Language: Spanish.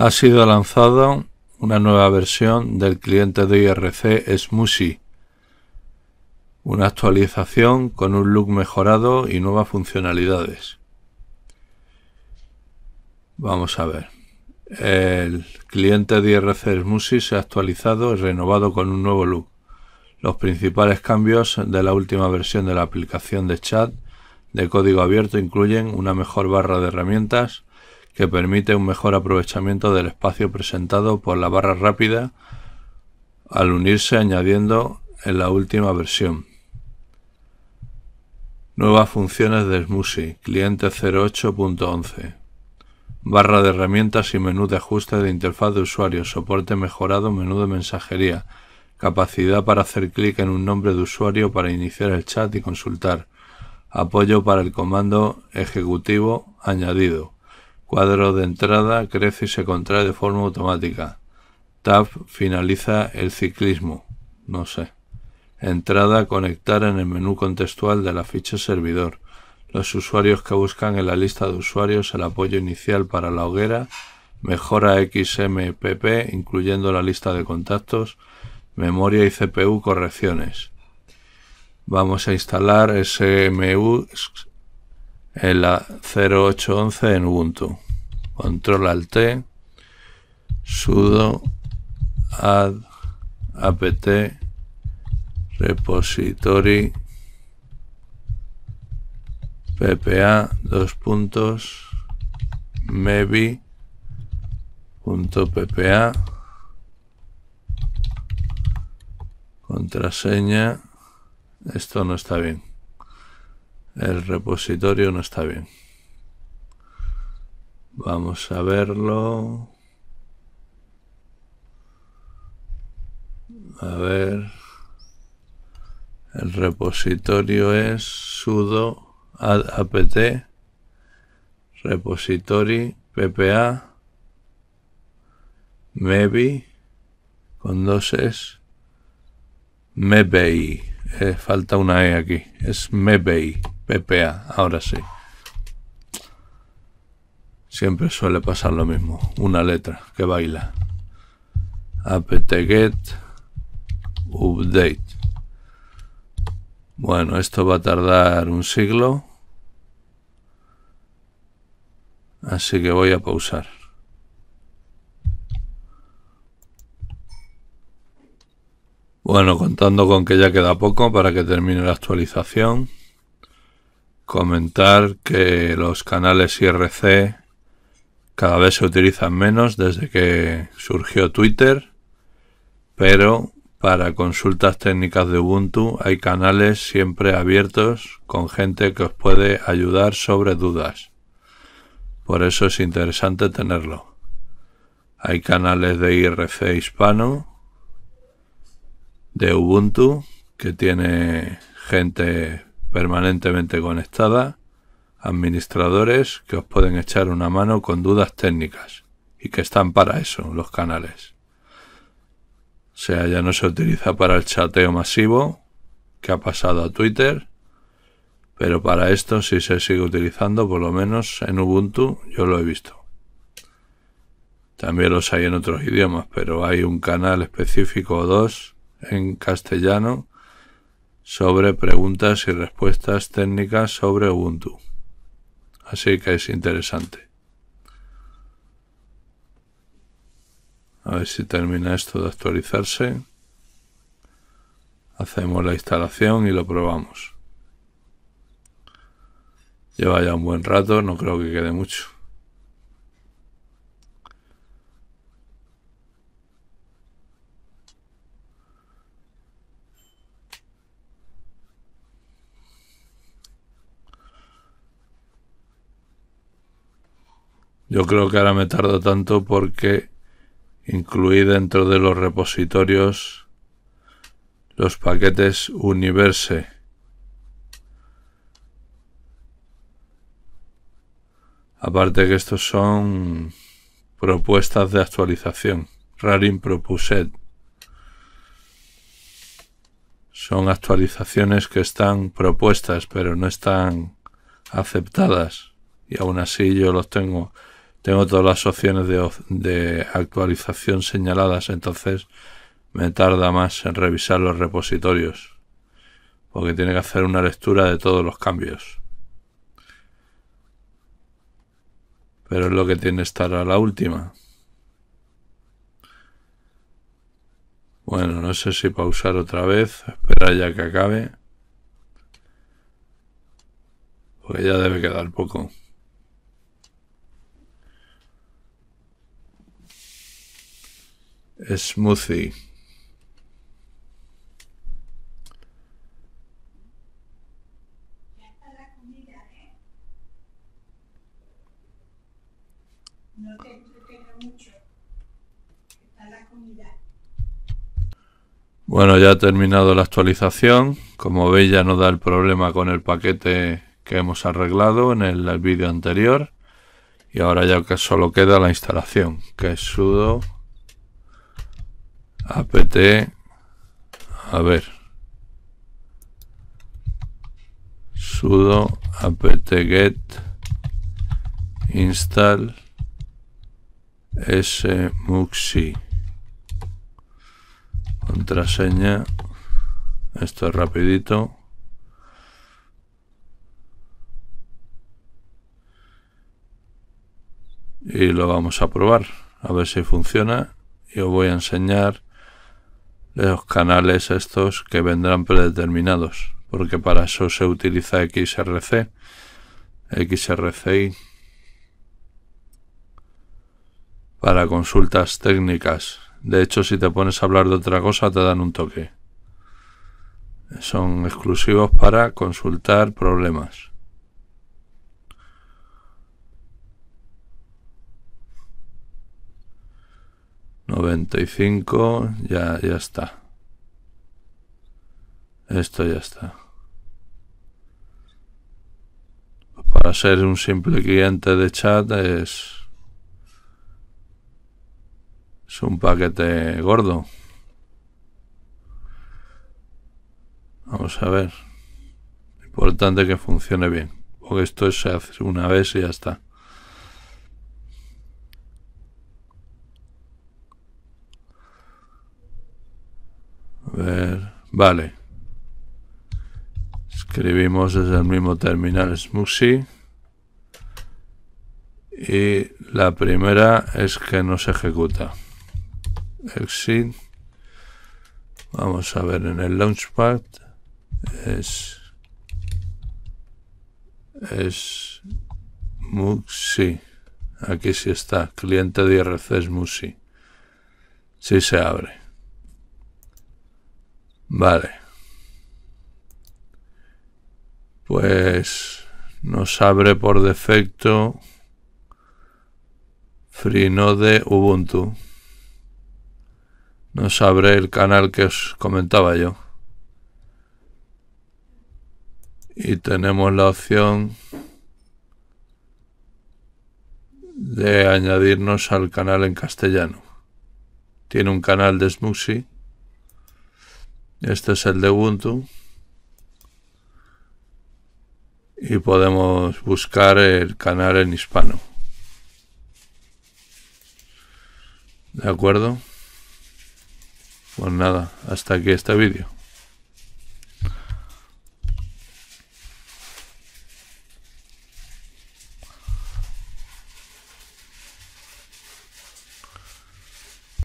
Ha sido lanzada una nueva versión del cliente de IRC Smoothie. una actualización con un look mejorado y nuevas funcionalidades. Vamos a ver. El cliente de IRC Smoothie se ha actualizado y renovado con un nuevo look. Los principales cambios de la última versión de la aplicación de chat de código abierto incluyen una mejor barra de herramientas, que permite un mejor aprovechamiento del espacio presentado por la barra rápida al unirse añadiendo en la última versión. Nuevas funciones de Smoothie, cliente 08.11. Barra de herramientas y menú de ajuste de interfaz de usuario, soporte mejorado, menú de mensajería, capacidad para hacer clic en un nombre de usuario para iniciar el chat y consultar, apoyo para el comando ejecutivo añadido. Cuadro de entrada crece y se contrae de forma automática. Tab finaliza el ciclismo. No sé. Entrada conectar en el menú contextual de la ficha servidor. Los usuarios que buscan en la lista de usuarios el apoyo inicial para la hoguera. Mejora XMPP incluyendo la lista de contactos. Memoria y CPU correcciones. Vamos a instalar SMU en la 0811 en Ubuntu. Control al sudo add apt repository ppa dos puntos punto contraseña esto no está bien el repositorio no está bien. Vamos a verlo. A ver. El repositorio es sudo apt repository ppa mebi con dos es mebei. Eh, falta una e aquí. Es mebi. PPA, ahora sí. Siempre suele pasar lo mismo. Una letra que baila. apt-get update. Bueno, esto va a tardar un siglo. Así que voy a pausar. Bueno, contando con que ya queda poco para que termine la actualización comentar que los canales IRC cada vez se utilizan menos desde que surgió Twitter, pero para consultas técnicas de Ubuntu hay canales siempre abiertos con gente que os puede ayudar sobre dudas. Por eso es interesante tenerlo. Hay canales de IRC hispano, de Ubuntu, que tiene gente permanentemente conectada, administradores que os pueden echar una mano con dudas técnicas y que están para eso los canales. O sea, ya no se utiliza para el chateo masivo que ha pasado a Twitter, pero para esto sí se sigue utilizando, por lo menos en Ubuntu yo lo he visto. También los hay en otros idiomas, pero hay un canal específico o dos en castellano sobre preguntas y respuestas técnicas sobre Ubuntu. Así que es interesante. A ver si termina esto de actualizarse. Hacemos la instalación y lo probamos. Lleva ya un buen rato, no creo que quede mucho. Yo creo que ahora me tardo tanto porque incluí dentro de los repositorios los paquetes universe. Aparte que estos son propuestas de actualización. Rarin Propuset. Son actualizaciones que están propuestas, pero no están aceptadas. Y aún así yo los tengo tengo todas las opciones de, actualización señaladas, entonces me tarda más en revisar los repositorios, porque tiene que hacer una lectura de todos los cambios. Pero es lo que tiene estar a la última. Bueno, no sé si pausar otra vez, esperar ya que acabe, porque ya debe quedar poco. smoothie. Bueno, ya ha terminado la actualización. Como veis ya no da el problema con el paquete que hemos arreglado en el, vídeo anterior. Y ahora ya que solo queda la instalación, que es sudo apt a ver sudo apt-get install smuxi contraseña esto es rapidito y lo vamos a probar a ver si funciona y os voy a enseñar los canales estos que vendrán predeterminados, porque para eso se utiliza XRC, XRCI, para consultas técnicas. De hecho, si te pones a hablar de otra cosa, te dan un toque. Son exclusivos para consultar problemas. 95, ya, ya está. Esto ya está. Para ser un simple cliente de chat es... Es un paquete gordo. Vamos a ver. Importante que funcione bien. Porque esto es una vez y ya está. Vale. Escribimos desde el mismo terminal Smuxy. Y la primera es que no se ejecuta. Exit. Vamos a ver en el Launchpad. Es. Es. Aquí sí está. Cliente de IRC es si Sí se abre. Vale. Pues nos abre por defecto Freenode Ubuntu. Nos abre el canal que os comentaba yo. Y tenemos la opción de añadirnos al canal en castellano. Tiene un canal de Smuxy este es el de Ubuntu. Y podemos buscar el canal en hispano. ¿De acuerdo? Pues nada, hasta aquí este vídeo.